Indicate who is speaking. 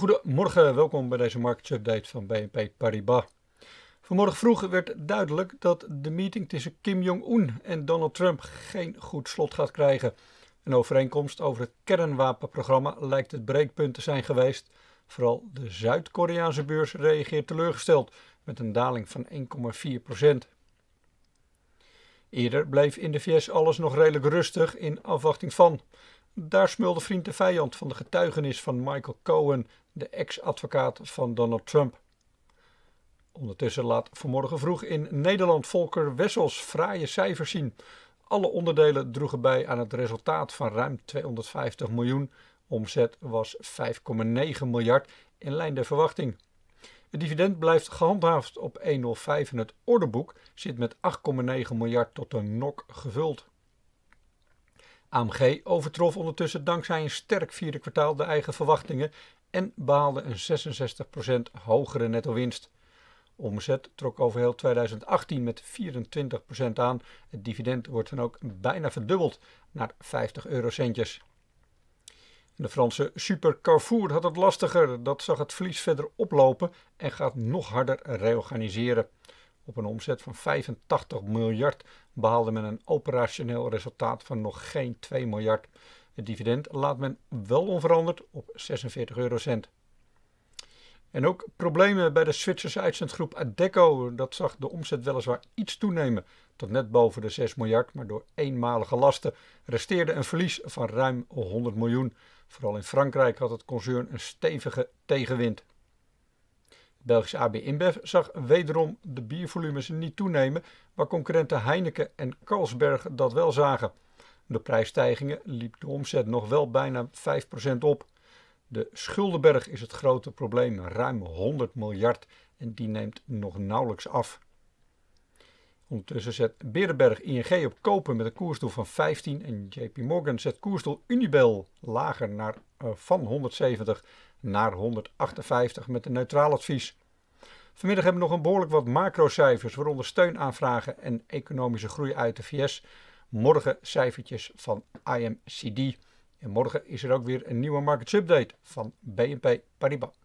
Speaker 1: Heel goedemorgen, welkom bij deze marketsupdate van BNP Paribas. Vanmorgen vroeg werd duidelijk dat de meeting tussen Kim Jong-un en Donald Trump geen goed slot gaat krijgen. Een overeenkomst over het kernwapenprogramma lijkt het breekpunt te zijn geweest. Vooral de Zuid-Koreaanse beurs reageert teleurgesteld met een daling van 1,4 procent. Eerder bleef in de VS alles nog redelijk rustig in afwachting van. Daar smulde vriend de vijand van de getuigenis van Michael Cohen, de ex-advocaat van Donald Trump. Ondertussen laat vanmorgen vroeg in Nederland Volker Wessels fraaie cijfers zien. Alle onderdelen droegen bij aan het resultaat van ruim 250 miljoen. Omzet was 5,9 miljard in lijn der verwachting. Het dividend blijft gehandhaafd op 1,05 en het orderboek zit met 8,9 miljard tot een nok gevuld. AMG overtrof ondertussen dankzij een sterk vierde kwartaal de eigen verwachtingen en behaalde een 66% hogere netto-winst. Omzet trok over heel 2018 met 24% aan. Het dividend wordt dan ook bijna verdubbeld naar 50 eurocentjes. De Franse super had het lastiger. Dat zag het verlies verder oplopen en gaat nog harder reorganiseren. Op een omzet van 85 miljard behaalde men een operationeel resultaat van nog geen 2 miljard. Het dividend laat men wel onveranderd op 46 eurocent. En ook problemen bij de Zwitserse uitzendgroep Adecco. Dat zag de omzet weliswaar iets toenemen, tot net boven de 6 miljard, maar door eenmalige lasten resteerde een verlies van ruim 100 miljoen. Vooral in Frankrijk had het concern een stevige tegenwind. Belgische AB InBev zag wederom de biervolumes niet toenemen, waar concurrenten Heineken en Carlsberg dat wel zagen. De prijsstijgingen liep de omzet nog wel bijna 5% op. De schuldenberg is het grote probleem, ruim 100 miljard en die neemt nog nauwelijks af. Ondertussen zet Berenberg ING op kopen met een koersdoel van 15 en JP Morgan zet koersdoel Unibel lager naar, eh, van 170 naar 158 met een neutraal advies. Vanmiddag hebben we nog een behoorlijk wat macrocijfers, waaronder steunaanvragen en economische groei uit de VS. Morgen cijfertjes van IMCD. En morgen is er ook weer een nieuwe markets update van BNP Paribas.